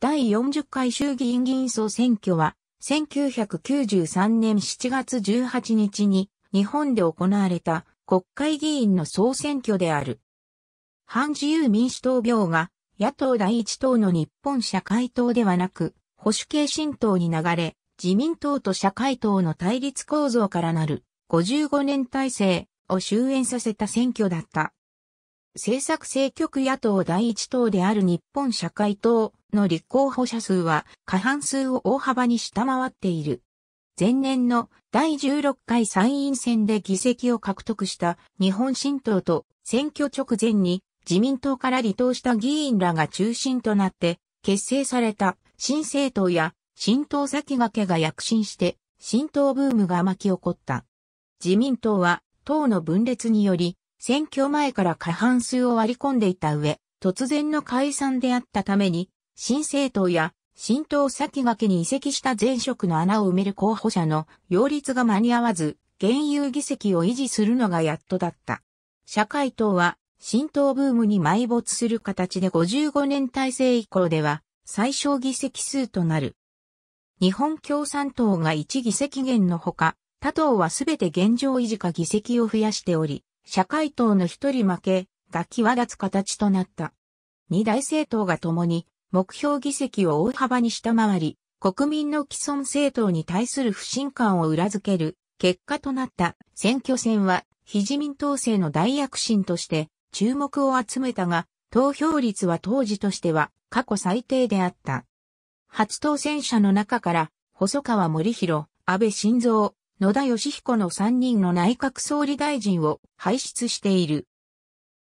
第40回衆議院議員総選挙は、1993年7月18日に日本で行われた国会議員の総選挙である。反自由民主党病が野党第一党の日本社会党ではなく保守系新党に流れ自民党と社会党の対立構造からなる55年体制を終焉させた選挙だった。政策政局野党第一党である日本社会党の立候補者数は過半数を大幅に下回っている。前年の第16回参院選で議席を獲得した日本新党と選挙直前に自民党から離党した議員らが中心となって結成された新政党や新党先駆けが躍進して新党ブームが巻き起こった。自民党は党の分裂により選挙前から過半数を割り込んでいた上、突然の解散であったために新政党や新党先駆けに移籍した前職の穴を埋める候補者の擁立が間に合わず、現有議席を維持するのがやっとだった。社会党は、新党ブームに埋没する形で55年体制以降では、最小議席数となる。日本共産党が1議席減のほか、他党はすべて現状維持か議席を増やしており、社会党の一人負けが際立つ形となった。二大政党が共に目標議席を大幅に下回り、国民の既存政党に対する不信感を裏付ける結果となった選挙戦は、非自民党制の大躍進として注目を集めたが、投票率は当時としては過去最低であった。初当選者の中から、細川森弘、安倍晋三、野田義彦の3人の内閣総理大臣を輩出している。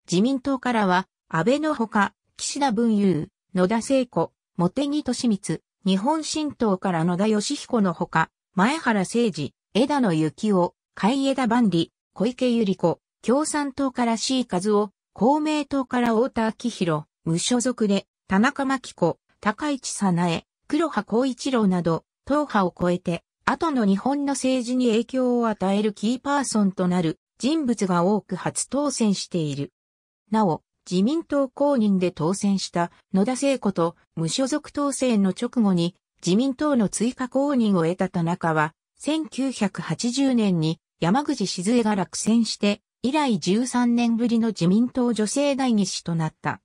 自民党からは、安倍のほか、岸田文雄、野田聖子、茂木敏光、日本新党から野田義彦のほか、前原誠司、枝野幸男、海江田万里、小池百合子、共産党から C 位和夫、公明党から太田昭弘、無所属で、田中真紀子、高市早苗、黒羽光一郎など、党派を超えて、後の日本の政治に影響を与えるキーパーソンとなる人物が多く初当選している。なお、自民党公認で当選した野田聖子と無所属当選の直後に自民党の追加公認を得た田中は、1980年に山口静江が落選して以来13年ぶりの自民党女性代議士となった。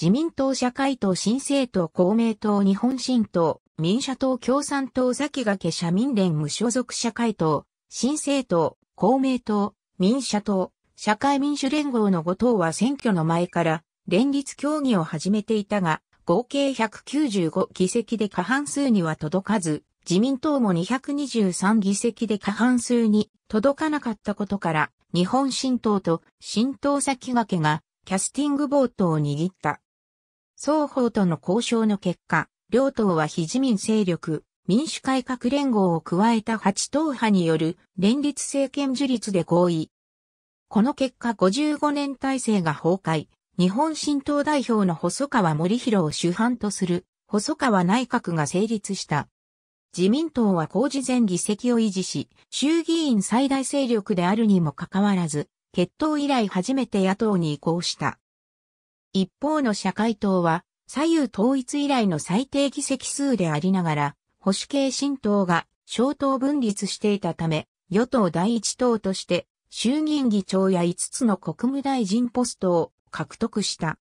自民党社会党新政党公明党日本新党民社党共産党先駆け社民連無所属社会党新政党公明党民社党社会民主連合の後藤は選挙の前から連立協議を始めていたが、合計195議席で過半数には届かず、自民党も223議席で過半数に届かなかったことから、日本新党と新党先駆けがキャスティングボートを握った。双方との交渉の結果、両党は非自民勢力、民主改革連合を加えた8党派による連立政権樹立で合意。この結果55年体制が崩壊、日本新党代表の細川森弘を主犯とする細川内閣が成立した。自民党は工事前議席を維持し、衆議院最大勢力であるにもかかわらず、決闘以来初めて野党に移行した。一方の社会党は、左右統一以来の最低議席数でありながら、保守系新党が小党分立していたため、与党第一党として衆議院議長や5つの国務大臣ポストを獲得した。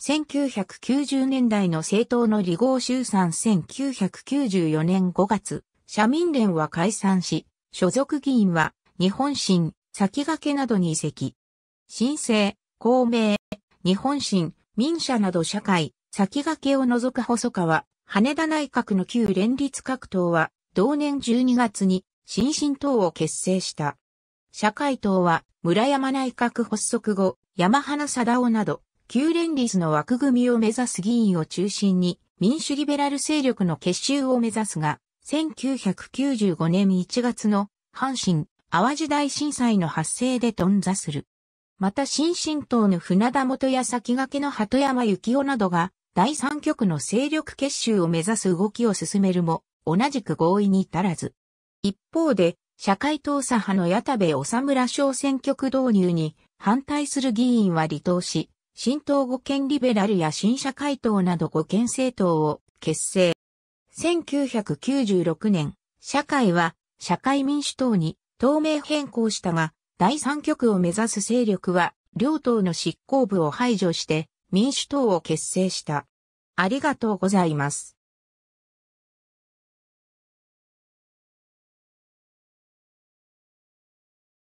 1990年代の政党の離合集散1994年5月、社民連は解散し、所属議員は日本新、先駆けなどに移籍。新生、公明、日本新、民社など社会、先駆けを除く細川、羽田内閣の旧連立各党は、同年12月に新進党を結成した。社会党は村山内閣発足後、山花貞夫など、旧連立の枠組みを目指す議員を中心に、民主リベラル勢力の結集を目指すが、1995年1月の阪神・淡路大震災の発生で頓挫する。また新進党の船田元や先駆けの鳩山幸雄などが第三極の勢力結集を目指す動きを進めるも同じく合意に至らず。一方で社会党左派の矢田部治村小選挙区導入に反対する議員は離党し、新党五県リベラルや新社会党など五県政党を結成。1996年、社会は社会民主党に党名変更したが、第三極を目指す勢力は両党の執行部を排除して民主党を結成した。ありがとうございます。